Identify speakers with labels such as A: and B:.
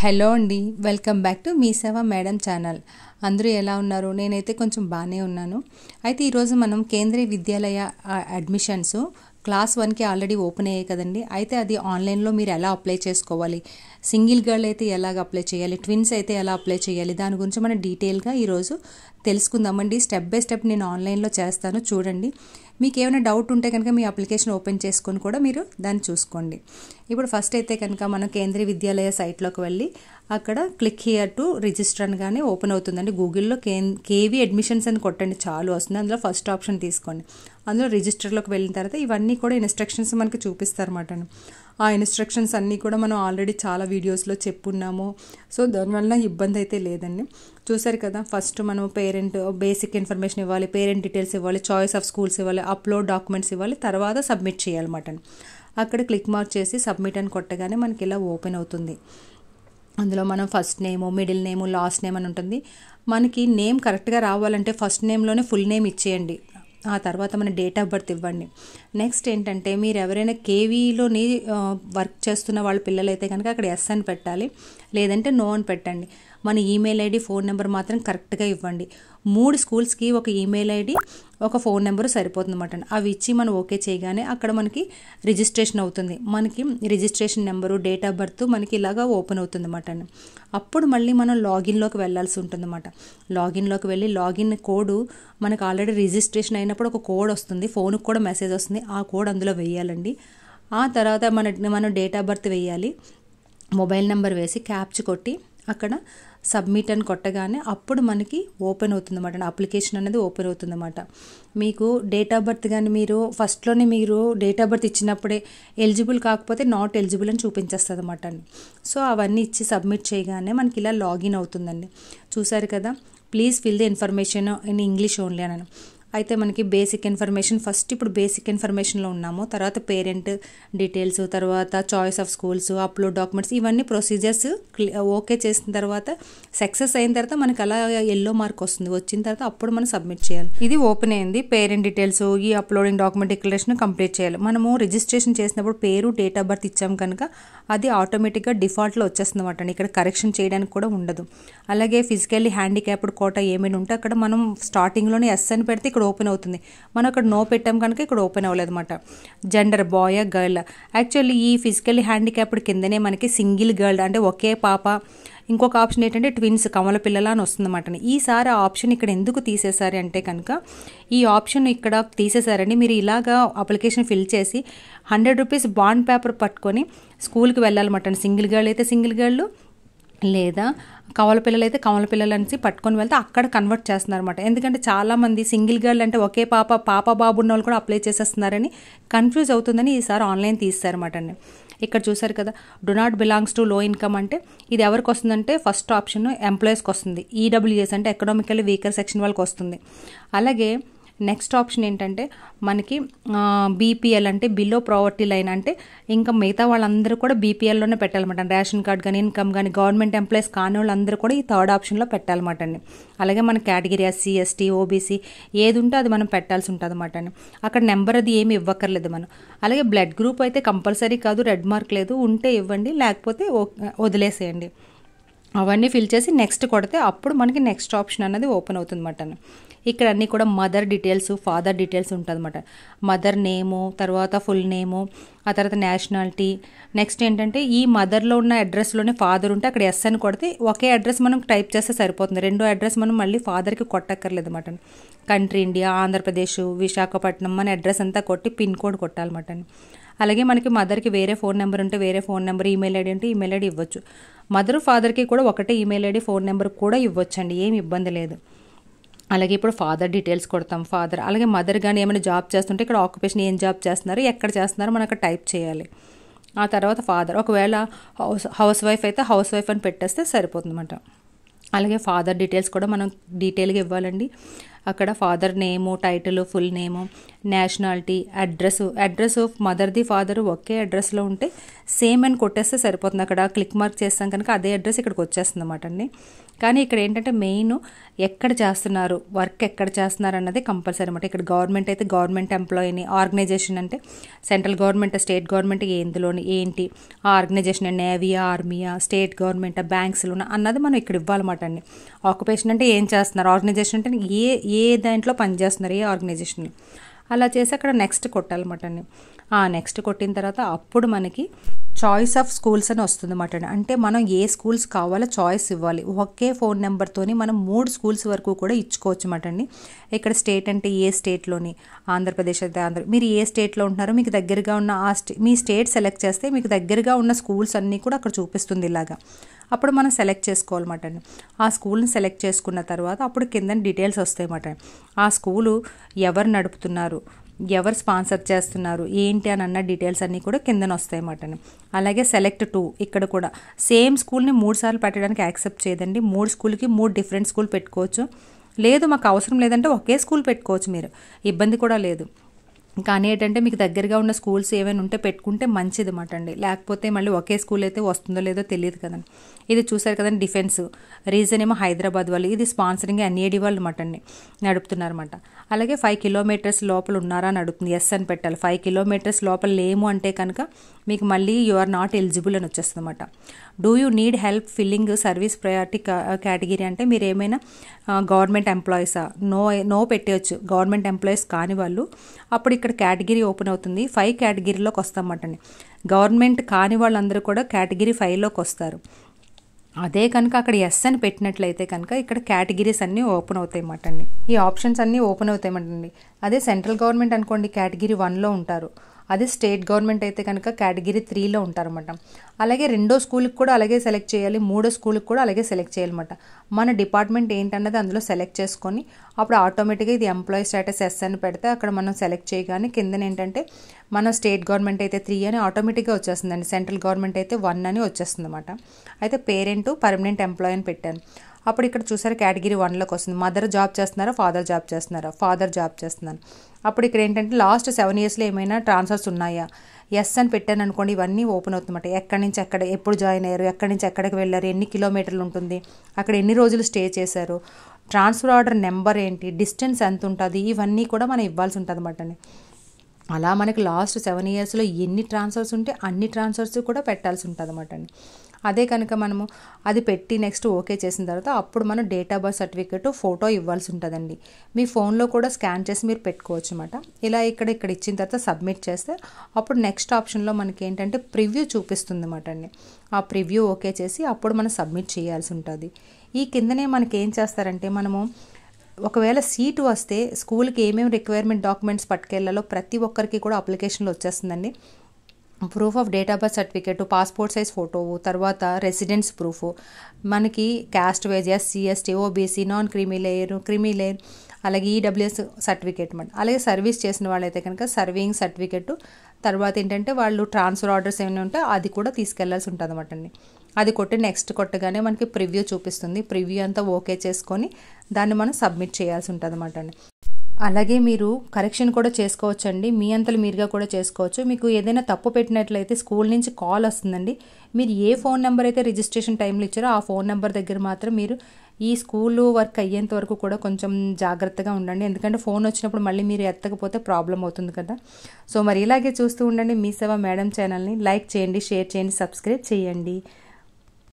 A: hello అండి welcome back to me సేవ madam channel అందరూ ఎలా ఉన్నారు నేనైతే కొంచెం బాగానే ఉన్నాను అయితే ఈరోజు మనం కేంద్రీయ విద్యాలయ అడ్మిషన్స్ క్లాస్ వన్కి ఆల్రెడీ ఓపెన్ అయ్యాయి కదండి అయితే అది ఆన్లైన్లో మీరు ఎలా అప్లై చేసుకోవాలి సింగిల్ గర్ల్ అయితే ఎలాగ అప్లై చేయాలి ట్విన్స్ అయితే ఎలా అప్లై చేయాలి దాని గురించి మనం డీటెయిల్గా ఈరోజు తెలుసుకుందామండి స్టెప్ బై స్టెప్ నేను ఆన్లైన్లో చేస్తాను చూడండి మీకు ఏమైనా డౌట్ ఉంటే కనుక మీ అప్లికేషన్ ఓపెన్ చేసుకొని కూడా మీరు దాన్ని చూసుకోండి ఇప్పుడు ఫస్ట్ అయితే కనుక మనం కేంద్రీయ విద్యాలయ సైట్లోకి వెళ్ళి అక్కడ క్లిక్ హియర్ టు రిజిస్టర్ అనగానే ఓపెన్ అవుతుందండి గూగుల్లో కే కేవీ అడ్మిషన్స్ అని కొట్టండి చాలు వస్తుంది అందులో ఫస్ట్ ఆప్షన్ తీసుకోండి అందులో రిజిస్టర్లోకి వెళ్ళిన తర్వాత ఇవన్నీ కూడా ఇన్స్ట్రక్షన్స్ మనకి చూపిస్తారన్నమాట ఆ ఇన్స్ట్రక్షన్స్ అన్నీ కూడా మనం ఆల్రెడీ చాలా వీడియోస్లో చెప్పున్నాము సో దానివల్ల ఇబ్బంది అయితే లేదండి చూసారు కదా ఫస్ట్ మనం పేరెంట్ బేసిక్ ఇన్ఫర్మేషన్ ఇవ్వాలి పేరెంట్ డీటెయిల్స్ ఇవ్వాలి చాయిస్ ఆఫ్ స్కూల్స్ ఇవ్వాలి అప్లోడ్ డాక్యుమెంట్స్ ఇవ్వాలి తర్వాత సబ్మిట్ చేయాలన్నమాట అక్కడ క్లిక్ మార్క్ చేసి సబ్మిట్ అని కొట్టగానే మనకి ఇలా ఓపెన్ అవుతుంది అందులో మనం first name middle name last name అని ఉంటుంది మనకి నేమ్ కరెక్ట్గా రావాలంటే ఫస్ట్ నేమ్లోనే ఫుల్ నేమ్ ఇచ్చేయండి ఆ తర్వాత మన డేట్ ఆఫ్ బర్త్ ఇవ్వండి నెక్స్ట్ ఏంటంటే మీరు ఎవరైనా కేవీలోని వర్క్ చేస్తున్న వాళ్ళ పిల్లలైతే కనుక అక్కడ ఎస్ అని పెట్టాలి లేదంటే నో అని పెట్టండి మన ఈమెయిల్ ఐడి ఫోన్ నెంబర్ మాత్రం కరెక్ట్గా ఇవ్వండి మూడు స్కూల్స్కి ఒక ఈమెయిల్ ఐడి ఒక ఫోన్ నెంబర్ సరిపోతుందన్నమాట అవి ఇచ్చి మనం ఓకే చేయగానే అక్కడ మనకి రిజిస్ట్రేషన్ అవుతుంది మనకి registration number date of birth మనకి ఇలాగా ఓపెన్ అవుతుంది అన్నమాట అప్పుడు మళ్ళీ మనం లాగిన్లోకి వెళ్ళాల్సి ఉంటుందన్నమాట లాగిన్లోకి వెళ్ళి లాగిన్ కోడ్ మనకు ఆల్రెడీ రిజిస్ట్రేషన్ అయినప్పుడు ఒక కోడ్ వస్తుంది ఫోన్కి కూడా మెసేజ్ వస్తుంది ఆ కోడ్ అందులో వేయాలండి ఆ తర్వాత మన మనం డేట్ ఆఫ్ బర్త్ వేయాలి మొబైల్ నెంబర్ వేసి క్యాప్చ్ కొట్టి అక్కడ సబ్మిట్ అని కొట్టగానే అప్పుడు మనకి ఓపెన్ అవుతుందన్నమాట అప్లికేషన్ అనేది ఓపెన్ అవుతుందన్నమాట మీకు డేట్ ఆఫ్ బర్త్ కానీ మీరు ఫస్ట్లోనే మీరు డేట్ ఆఫ్ బర్త్ ఇచ్చినప్పుడే ఎలిజిబుల్ కాకపోతే నాట్ ఎలిజిబుల్ అని చూపించేస్తుంది అనమాట సో అవన్నీ ఇచ్చి సబ్మిట్ చేయగానే మనకి ఇలా లాగిన్ అవుతుందండి చూసారు కదా please fill the information in English only అని అయితే మనకి బేసిక్ ఇన్ఫర్మేషన్ ఫస్ట్ ఇప్పుడు బేసిక్ ఇన్ఫర్మేషన్లో ఉన్నాము తర్వాత పేరెంట్ డీటెయిల్స్ తర్వాత choice of schools upload documents ఇవన్నీ ప్రొసీజర్స్ ఓకే చేసిన తర్వాత సక్సెస్ అయిన తర్వాత మనకి అలా ఎల్లో మార్క్ వస్తుంది వచ్చిన తర్వాత అప్పుడు మనం సబ్మిట్ చేయాలి ఇది ఓపెన్ అయింది పేరెంట్ డీటెయిల్స్ ఈ అప్లోడింగ్ డాక్యుమెంట్ డిక్లరేషన్ కంప్లీట్ చేయాలి మనము రిజిస్ట్రేషన్ చేసినప్పుడు పేరు డేట్ ఆఫ్ బర్త్ ఇచ్చాం కనుక అది ఆటోమేటిక్గా డిఫాల్ట్లో వచ్చేస్తుంది అనమాట ఇక్కడ కరెక్షన్ చేయడానికి కూడా ఉండదు అలాగే ఫిజికల్లీ హ్యాండిక్యాప్డ్ కోట ఏమైనా ఉంటే అక్కడ మనం స్టార్టింగ్లోనే ఎస్ అని పెడితే ఇక్కడ ఓపెన్ అవుతుంది మనం అక్కడ నో పెట్టాం కనుక ఇక్కడ ఓపెన్ అవ్వలేదు అనమాట జెండర్ బాయ్ గర్ల్ యాక్చువల్లీ ఈ ఫిజికల్లీ హ్యాండిక్యాప్డ్ కిందనే మనకి సింగిల్ గర్ల్ అంటే ఒకే పాప ఇంకొక ఆప్షన్ ఏంటంటే ట్విన్స్ కమల పిల్లల అని వస్తుంది అనమాట ఈసారి ఆ ఆప్షన్ ఇక్కడ ఎందుకు తీసేశారు అంటే కనుక ఈ ఆప్షన్ ఇక్కడ తీసేశారని మీరు ఇలాగా అప్లికేషన్ ఫిల్ చేసి హండ్రెడ్ రూపీస్ బాండ్ పేపర్ పట్టుకొని స్కూల్కి వెళ్ళాలన్నమాట సింగిల్ గర్ల్ అయితే సింగిల్ గర్ల్ లేదా కవల పిల్లలు అయితే కవల పిల్లలు అనేసి పట్టుకొని వెళ్తే అక్కడ కన్వర్ట్ చేస్తున్నారు అనమాట ఎందుకంటే చాలామంది సింగిల్ గర్ల్ అంటే ఒకే పాప పాప బాబు ఉన్న వాళ్ళు కూడా అప్లై చేసేస్తున్నారని కన్ఫ్యూజ్ అవుతుందని ఈసారి ఆన్లైన్ తీస్తారన్నమాట అండి ఇక్కడ చూసారు కదా do not belongs to low income అంటే ఇది ఎవరికి వస్తుందంటే ఫస్ట్ ఆప్షన్ ఎంప్లాయీస్కి వస్తుంది ఈడబ్ల్యూఎస్ e అంటే ఎకనామికల్లీ వీకర్ సెక్షన్ వాళ్ళకి వస్తుంది అలాగే నెక్స్ట్ ఆప్షన్ ఏంటంటే మనకి బీపీఎల్ అంటే బిలో ప్రావర్టీ లైన్ అంటే ఇంకా మిగతా వాళ్ళందరూ కూడా బీపీఎల్లోనే పెట్టాలన్నమాట రేషన్ కార్డ్ కానీ ఇన్కమ్ కానీ గవర్నమెంట్ ఎంప్లాయీస్ కాని వాళ్ళందరూ కూడా ఈ థర్డ్ ఆప్షన్లో పెట్టాలన్నమాట అండి అలాగే మన కేటగిరీ ఎస్సీ ఎస్టీ ఓబీసీ ఏది ఉంటే అది మనం పెట్టాల్సి ఉంటుంది అన్నమాట అండి అక్కడ నెంబర్ అది ఏమి ఇవ్వక్కర్లేదు మనం అలాగే బ్లడ్ గ్రూప్ అయితే కంపల్సరీ కాదు రెడ్ మార్క్ లేదు ఉంటే ఇవ్వండి లేకపోతే వదిలేసేయండి అవన్నీ ఫిల్ చేసి నెక్స్ట్ కొడితే అప్పుడు మనకి నెక్స్ట్ ఆప్షన్ అనేది ఓపెన్ అవుతుంది అనమాట ఇక్కడ అన్నీ కూడా మదర్ డీటెయిల్స్ ఫాదర్ డీటెయిల్స్ ఉంటుంది అనమాట మదర్ నేము తర్వాత ఫుల్ నేము ఆ తర్వాత నేషనాలిటీ నెక్స్ట్ ఏంటంటే ఈ మదర్లో ఉన్న అడ్రస్లోనే ఫాదర్ ఉంటే అక్కడ ఎస్ అని కొడితే ఒకే అడ్రస్ మనం టైప్ చేస్తే సరిపోతుంది రెండో అడ్రస్ మనం మళ్ళీ ఫాదర్కి కొట్టక్కర్లేదు అనమాట కంట్రీ ఇండియా ఆంధ్రప్రదేశ్ విశాఖపట్నం మన అడ్రస్ అంతా కొట్టి పిన్ కోడ్ కొట్టాలన్నమాట అలాగే మనకి మదర్కి వేరే ఫోన్ నెంబర్ ఉంటే వేరే ఫోన్ నెంబర్ ఈమెయిల్ ఐడి ఉంటే ఈమెయిల్ ఐడి ఇవ్వచ్చు మదర్ ఫాదర్కి కూడా ఒకటే ఈమెయిల్ ఐడి ఫోన్ నెంబర్ కూడా ఇవ్వచ్చండి ఏమి ఇబ్బంది లేదు అలాగే ఇప్పుడు ఫాదర్ డీటెయిల్స్ కొడతాం ఫాదర్ అలాగే మదర్ కానీ ఏమైనా జాబ్ చేస్తుంటే ఇక్కడ ఆక్యుపేషన్ ఏం జాబ్ చేస్తున్నారు ఎక్కడ చేస్తున్నారు మనం అక్కడ టైప్ చేయాలి ఆ తర్వాత ఫాదర్ ఒకవేళ హౌస్ హౌస్ వైఫ్ అయితే హౌస్ వైఫ్ అని పెట్టేస్తే సరిపోతుందన్నమాట అలాగే ఫాదర్ డీటెయిల్స్ కూడా మనం డీటెయిల్గా ఇవ్వాలండి అక్కడ father name title full name nationality address address of మదర్ది ఫాదర్ ఒకే అడ్రస్లో ఉంటే సేమ్ అని కొట్టేస్తే సరిపోతుంది అక్కడ క్లిక్ మార్క్ చేస్తాం కనుక అదే అడ్రస్ ఇక్కడికి వచ్చేస్తుంది అన్నమాట అండి కానీ ఇక్కడ ఏంటంటే మెయిన్ ఎక్కడ చేస్తున్నారు వర్క్ ఎక్కడ చేస్తున్నారు అన్నది కంపల్సరీ అనమాట ఇక్కడ గవర్నమెంట్ అయితే గవర్నమెంట్ ఎంప్లాయీని ఆర్గనైజేషన్ అంటే సెంట్రల్ గవర్నమెంట్ స్టేట్ గవర్నమెంట్ ఎందులోని ఏంటి ఆ ఆర్గనైజేషన్ నేవీయా ఆర్మీయా స్టేట్ గవర్నమెంట్ బ్యాంక్స్లో అన్నది మనం ఇక్కడ ఇవ్వాలన్నమాట అండి ఆక్యుపేషన్ అంటే ఏం చేస్తున్నారు ఆర్గనైజేషన్ అంటే ఏ ఏ దాంట్లో పనిచేస్తున్నారు ఏ ఆర్గనైజేషన్ అలా చేసి అక్కడ నెక్స్ట్ కొట్టాలన్నమాట అండి ఆ నెక్స్ట్ కొట్టిన తర్వాత అప్పుడు మనకి చాయిస్ ఆఫ్ స్కూల్స్ అని వస్తుంది అన్నమాట అంటే మనం ఏ స్కూల్స్ కావాలో చాయిస్ ఇవ్వాలి ఒకే ఫోన్ నెంబర్తోని మనం మూడు స్కూల్స్ వరకు కూడా ఇచ్చుకోవచ్చు అన్నమాట అండి ఇక్కడ స్టేట్ అంటే ఏ స్టేట్లోని ఆంధ్రప్రదేశ్ అయితే ఆంధ్ర మీరు ఏ స్టేట్లో ఉంటున్నారో మీకు దగ్గరగా ఉన్న ఆ స్టే మీ స్టేట్ సెలెక్ట్ చేస్తే మీకు దగ్గరగా ఉన్న స్కూల్స్ అన్నీ కూడా అక్కడ చూపిస్తుంది ఇలాగా అప్పుడు మనం సెలెక్ట్ చేసుకోవాలన్నమాట అండి ఆ స్కూల్ని సెలెక్ట్ చేసుకున్న తర్వాత అప్పుడు కింద డీటెయిల్స్ వస్తాయి అన్నమాట ఆ స్కూలు ఎవరు నడుపుతున్నారు ఎవరు స్పాన్సర్ చేస్తున్నారు ఏంటి అని అన్న డీటెయిల్స్ అన్నీ కూడా కిందన వస్తాయి అన్నమాట అలాగే సెలెక్ట్ టూ ఇక్కడ కూడా సేమ్ స్కూల్ని మూడు సార్లు పెట్టడానికి యాక్సెప్ట్ చేయదండి మూడు స్కూల్కి మూడు డిఫరెంట్ స్కూల్ పెట్టుకోవచ్చు లేదు మాకు అవసరం లేదంటే ఒకే స్కూల్ పెట్టుకోవచ్చు మీరు ఇబ్బంది కూడా లేదు కానీ ఏంటంటే మీకు దగ్గరగా ఉన్న స్కూల్స్ ఏమైనా ఉంటే పెట్టుకుంటే మంచిది అన్నమాట అండి లేకపోతే మళ్ళీ ఒకే స్కూల్ అయితే వస్తుందో లేదో తెలియదు కదండి ఇది చూసారు కదండి డిఫెన్స్ రీజన్ ఏమో హైదరాబాద్ వాళ్ళు ఇది స్పాన్సరింగ్ ఎన్ఏడి వాళ్ళు మాట అండి నడుపుతున్నారన్నమాట అలాగే ఫైవ్ కిలోమీటర్స్ లోపల ఉన్నారా అని అడుగుతుంది ఎస్ అని పెట్టాలి ఫైవ్ కిలోమీటర్స్ లోపల లేము అంటే కనుక మీకు మళ్ళీ యు ఆర్ నాట్ ఎలిజిబుల్ అని వచ్చేస్తుంది అనమాట do you need help filling service priority category అంటే మీరు ఏమైనా గవర్నమెంట్ ఎంప్లాయీసా నో నో పెట్టేయచ్చు గవర్నమెంట్ ఎంప్లాయీస్ కాని వాళ్ళు అప్పుడు ఇక్కడ కేటగిరీ ఓపెన్ అవుతుంది ఫైవ్ కేటగిరీలోకి వస్తామటండి గవర్నమెంట్ కాని వాళ్ళందరూ కూడా కేటగిరీ ఫైవ్లోకి వస్తారు అదే కనుక అక్కడ ఎస్ అని పెట్టినట్లయితే కనుక ఇక్కడ కేటగిరీస్ అన్నీ ఓపెన్ అవుతాయి అన్నమాట ఈ ఆప్షన్స్ అన్నీ ఓపెన్ అవుతాయి అండి అదే సెంట్రల్ గవర్నమెంట్ అనుకోండి కేటగిరీ వన్లో ఉంటారు అదే స్టేట్ గవర్నమెంట్ అయితే కనుక కేటగిరీ త్రీలో ఉంటారన్నమాట అలాగే రెండో స్కూల్కి కూడా అలాగే సెలెక్ట్ చేయాలి మూడో స్కూల్కి కూడా అలాగే సెలెక్ట్ చేయాలన్నమాట మన డిపార్ట్మెంట్ ఏంటన్నది అందులో సెలెక్ట్ చేసుకొని అప్పుడు ఆటోమేటిక్గా ఇది ఎంప్లాయీ స్టేటస్ ఎస్ అని పెడితే అక్కడ మనం సెలెక్ట్ చేయగానే కిందన ఏంటంటే మన స్టేట్ గవర్నమెంట్ అయితే త్రీ అని ఆటోమేటిక్గా వచ్చేస్తుందండి సెంట్రల్ గవర్నమెంట్ అయితే వన్ అని వచ్చేస్తుంది అనమాట అయితే పేరెంట్ పర్మనెంట్ ఎంప్లాయీ అని పెట్టాను అప్పుడు ఇక్కడ చూసారు కేటగిరీ వన్లోకి వస్తుంది మదర్ జాబ్ చేస్తున్నారా ఫాదర్ జాబ్ చేస్తున్నారా ఫాదర్ జాబ్ చేస్తున్నాను అప్పుడు ఇక్కడ ఏంటంటే లాస్ట్ సెవెన్ ఇయర్స్లో ఏమైనా ట్రాన్స్ఫర్స్ ఉన్నాయా ఎస్ అని పెట్టాను అనుకోండి ఇవన్నీ ఓపెన్ అవుతుందన్నమాట ఎక్కడి నుంచి ఎక్కడ ఎప్పుడు జాయిన్ అయ్యారు ఎక్కడి నుంచి ఎక్కడికి వెళ్ళారు ఎన్ని కిలోమీటర్లు ఉంటుంది అక్కడ ఎన్ని రోజులు స్టే చేశారు ట్రాన్స్ఫర్ ఆర్డర్ నెంబర్ ఏంటి డిస్టెన్స్ ఎంత ఉంటుంది ఇవన్నీ కూడా మనం ఇవ్వాల్సి ఉంటుంది అనమాట అలా మనకి లాస్ట్ సెవెన్ ఇయర్స్లో ఎన్ని ట్రాన్స్ఫర్స్ ఉంటే అన్ని ట్రాన్స్ఫర్స్ కూడా పెట్టాల్సి ఉంటుంది అనమాట అదే కనుక మనము అది పెట్టి నెక్స్ట్ ఓకే చేసిన తర్వాత అప్పుడు మనం date of birth certificate photo ఇవ్వాల్సి ఉంటుందండి మీ ఫోన్లో కూడా స్కాన్ చేసి మీరు పెట్టుకోవచ్చు అనమాట ఇలా ఇక్కడ ఇక్కడ ఇచ్చిన తర్వాత సబ్మిట్ చేస్తే అప్పుడు నెక్స్ట్ ఆప్షన్లో మనకి ఏంటంటే ప్రివ్యూ చూపిస్తుంది అనమాట అండి ఆ ప్రివ్యూ ఓకే చేసి అప్పుడు మనం సబ్మిట్ చేయాల్సి ఉంటుంది ఈ కిందనే మనకి ఏం చేస్తారంటే మనము ఒకవేళ సీటు వస్తే స్కూల్కి ఏమేమి రిక్వైర్మెంట్ డాక్యుమెంట్స్ పట్టుకెళ్లాలో ప్రతి ఒక్కరికి కూడా అప్లికేషన్లు వచ్చేస్తుందండి proof of date of birth certificate passport size photo తర్వాత రెసిడెన్స్ ప్రూఫ్ మనకి caste wise SC ST OBC non creamy layer creamy layer అలాగే ఈడబ్ల్యూఎస్ సర్టిఫికేట్ అనమాట అలాగే సర్వీస్ చేసిన వాళ్ళైతే కనుక సర్వింగ్ సర్టిఫికేట్ తర్వాత ఏంటంటే వాళ్ళు ట్రాన్స్ఫర్ ఆర్డర్స్ ఏమైనా ఉంటే అది కూడా తీసుకెళ్లాల్సి ఉంటుంది అనమాట అండి అది కొట్టి నెక్స్ట్ కొట్టగానే మనకి ప్రివ్యూ చూపిస్తుంది ప్రివ్యూ అంతా ఓకే చేసుకొని దాన్ని మనం సబ్మిట్ చేయాల్సి ఉంటుంది అనమాట అండి అలాగే మీరు కరెక్షన్ కూడా చేసుకోవచ్చండి మీ అంతలు మీరుగా కూడా చేసుకోవచ్చు మీకు ఏదైనా తప్పు పెట్టినట్లయితే స్కూల్ నుంచి కాల్ వస్తుందండి మీరు ఏ ఫోన్ నెంబర్ అయితే రిజిస్ట్రేషన్ టైంలో ఇచ్చారో ఆ ఫోన్ నెంబర్ దగ్గర మాత్రం మీరు ఈ స్కూల్ వర్క్ అయ్యేంత వరకు కూడా కొంచెం జాగ్రత్తగా ఉండండి ఎందుకంటే ఫోన్ వచ్చినప్పుడు మళ్ళీ మీరు ఎత్తకపోతే ప్రాబ్లం అవుతుంది కదా సో మరి ఇలాగే చూస్తూ ఉండండి మీ సేవ మేడం ఛానల్ని లైక్ చేయండి షేర్ చేయండి సబ్స్క్రైబ్ చేయండి